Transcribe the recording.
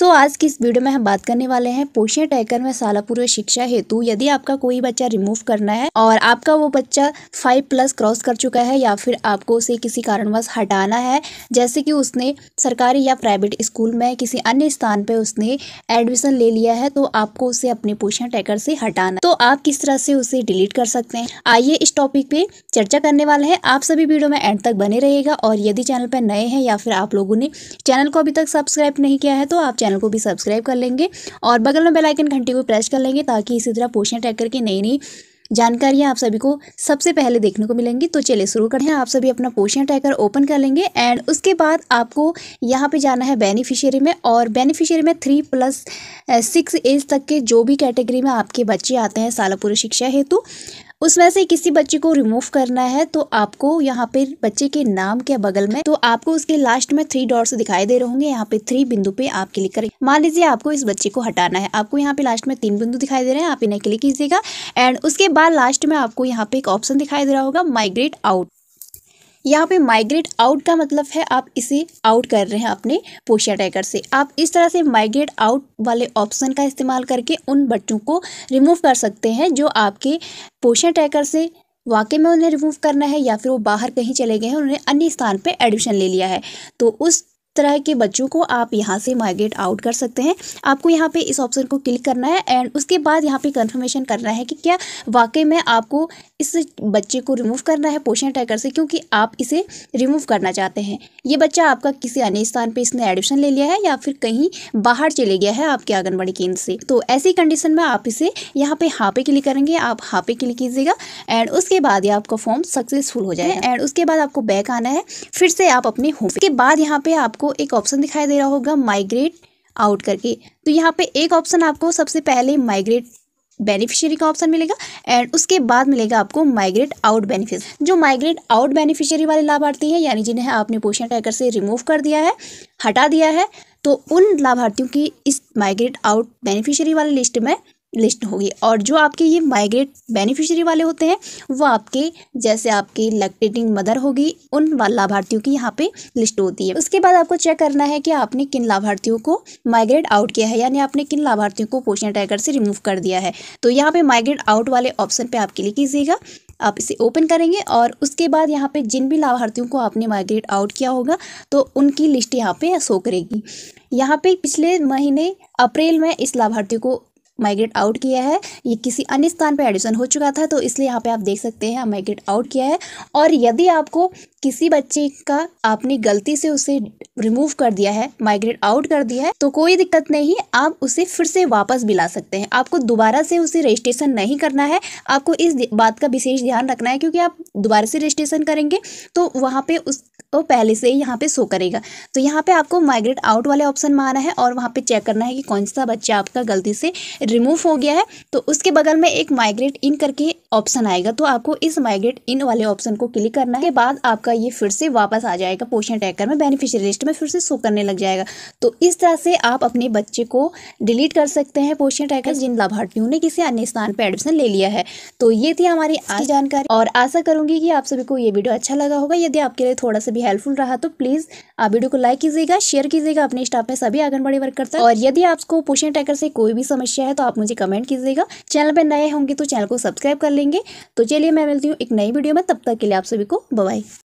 सो so, आज की इस वीडियो में हम बात करने वाले हैं पोषण टैकर में साला पूर्व शिक्षा हेतु यदि आपका कोई बच्चा रिमूव करना है और आपका वो बच्चा फाइव प्लस क्रॉस कर चुका है या फिर आपको उसे किसी कारणवश हटाना है जैसे कि उसने सरकारी या प्राइवेट स्कूल में किसी अन्य स्थान पर उसने एडमिशन ले लिया है तो आपको उसे अपने पोषण टैकर से हटाना तो आप किस तरह से उसे डिलीट कर सकते हैं आइए इस टॉपिक पे चर्चा करने वाले हैं आप सभी वीडियो में एंड तक बने रहेगा और यदि चैनल पर नए हैं या फिर आप लोगों ने चैनल को अभी तक सब्सक्राइब नहीं किया है तो आप चैनल चैनल को भी सब्सक्राइब कर लेंगे और बगल में बेलाइकन घंटी को प्रेस कर लेंगे ताकि इसी तरह पोषण ट्रैकर की नई नई जानकारियाँ आप सभी को सबसे पहले देखने को मिलेंगी तो चलिए शुरू करते हैं आप सभी अपना पोषण ट्रैकर ओपन कर लेंगे एंड उसके बाद आपको यहाँ पे जाना है बेनिफिशियरी में और बेनिफिशियरी में थ्री प्लस सिक्स एज तक के जो भी कैटेगरी में आपके बच्चे आते हैं सालापुर शिक्षा हेतु उसमें से किसी बच्चे को रिमूव करना है तो आपको यहाँ पे बच्चे के नाम के बगल में तो आपको उसके लास्ट में थ्री डॉट्स दिखाई दे रहे होंगे यहाँ पे थ्री बिंदु पे आप क्लिक करें मान लीजिए आपको इस बच्चे को हटाना है आपको यहाँ पे लास्ट में तीन बिंदु दिखाई दे रहे हैं आप इन्हें क्लिक कीजिएगा एंड उसके बाद लास्ट में आपको यहाँ पे एक ऑप्शन दिखाई दे रहा होगा माइग्रेट आउट यहाँ पे माइग्रेट आउट का मतलब है आप इसे आउट कर रहे हैं अपने पोशिया टैगर से आप इस तरह से माइग्रेट आउट वाले ऑप्शन का इस्तेमाल करके उन बच्चों को रिमूव कर सकते हैं जो आपके पोशिया टैगर से वाकई में उन्हें रिमूव करना है या फिर वो बाहर कहीं चले गए हैं उन्होंने अन्य स्थान पे एडमिशन ले लिया है तो उस तरह के बच्चों को आप यहाँ से माइग्रेट आउट कर सकते हैं आपको यहाँ पे इस ऑप्शन को क्लिक करना है एंड उसके बाद यहाँ पे कंफर्मेशन करना है कि क्या वाकई में आपको इस बच्चे को रिमूव करना है पोषण टैकर से क्योंकि आप इसे रिमूव करना चाहते हैं ये बच्चा आपका किसी अन्य स्थान पर इसने एडमिशन ले लिया है या फिर कहीं बाहर चले गया है आपके आंगनबाड़ी केंद्र से तो ऐसी कंडीशन में आप इसे यहाँ पे हाँ पे क्लिक करेंगे आप हाँ पे क्लिक कीजिएगा एंड उसके बाद ये आपका फॉर्म सक्सेसफुल हो जाएगा एंड उसके बाद आपको बैक आना है फिर से आप अपने होम के बाद यहाँ पे आप आपको एक ऑप्शन दिखाई दे रहा होगा माइग्रेट आउट करके तो यहाँ पे एक ऑप्शन आपको सबसे पहले माइग्रेट बेनिफिशियरी का ऑप्शन मिलेगा एंड उसके बाद मिलेगा आपको माइग्रेट आउट बेनिफिट जो माइग्रेट आउट बेनिफिशियरी वाले लाभार्थी हैं यानी जिन्हें आपने पोषण टैकर से रिमूव कर दिया है हटा दिया है तो उन लाभार्थियों की इस माइग्रेट आउट बेनिफिशियरी वाली लिस्ट में लिस्ट होगी और जो आपके ये माइग्रेट बेनिफिशियरी वाले होते हैं वो आपके जैसे आपकी लैक्टेटिंग मदर होगी उन लाभार्थियों की यहाँ पे लिस्ट होती है उसके बाद आपको चेक करना है कि आपने किन लाभार्थियों को माइग्रेट आउट किया है यानी आपने किन लाभार्थियों को पोषण टैगर से रिमूव कर दिया है तो यहाँ पर माइग्रेट आउट वाले ऑप्शन पर आप क्लिक कीजिएगा आप इसे ओपन करेंगे और उसके बाद यहाँ पे जिन भी लाभार्थियों को आपने माइग्रेट आउट किया होगा तो उनकी लिस्ट यहाँ पे शो करेगी यहाँ पे पिछले महीने अप्रैल में इस लाभार्थी को माइग्रेट आउट किया है ये किसी अन्य स्थान पर एडिशन हो चुका था तो इसलिए यहाँ पर आप देख सकते हैं माइग्रेट आउट किया है और यदि आपको किसी बच्चे का आपने गलती से उसे रिमूव कर दिया है माइग्रेट आउट कर दिया है तो कोई दिक्कत नहीं आप उसे फिर से वापस भी ला सकते हैं आपको दोबारा से उसे रजिस्ट्रेशन नहीं करना है आपको इस बात का विशेष ध्यान रखना है क्योंकि आप दोबारा से रजिस्ट्रेशन करेंगे तो वहाँ उस तो पहले से ही यहाँ पे शो करेगा तो यहाँ पर आपको माइग्रेट आउट वाले ऑप्शन में आना है और वहाँ पर चेक करना है कि कौन सा बच्चा आपका गलती से रिमूव हो गया है तो उसके बगल में एक माइग्रेट इन करके ऑप्शन आएगा तो आपको इस माइग्रेट इन वाले ऑप्शन को क्लिक करना है बाद आपका आपका ये फिर से वापस आ जाएगा पोषण टैकर में बेनिफिशियरी लिस्ट में फिर से शो करने लग जाएगा तो इस तरह से आप अपने बच्चे को डिलीट कर सकते हैं पोषण टैकर जिन लाभार्थियों ने किसी अन्य स्थान पर एडमिशन ले लिया है तो ये थी हमारी आज जानकारी और आशा करूंगी कि आप सभी को ये वीडियो अच्छा लगा होगा यदि आपके लिए थोड़ा सा भी हेल्पफुल रहा तो प्लीज़ आप वीडियो को लाइक कीजिएगा शेयर कीजिएगा अपने स्टाफ में सभी आंगनबाड़ी वर्कर तक और यदि आपको पोषण टैकर से कोई भी समस्या है तो आप मुझे कमेंट कीजिएगा चैनल पर नए होंगे तो चैनल को सब्सक्राइब कर लेंगे तो चलिए मैं मिलती हूँ एक नई वीडियो में तब तक के लिए आप सभी को बाय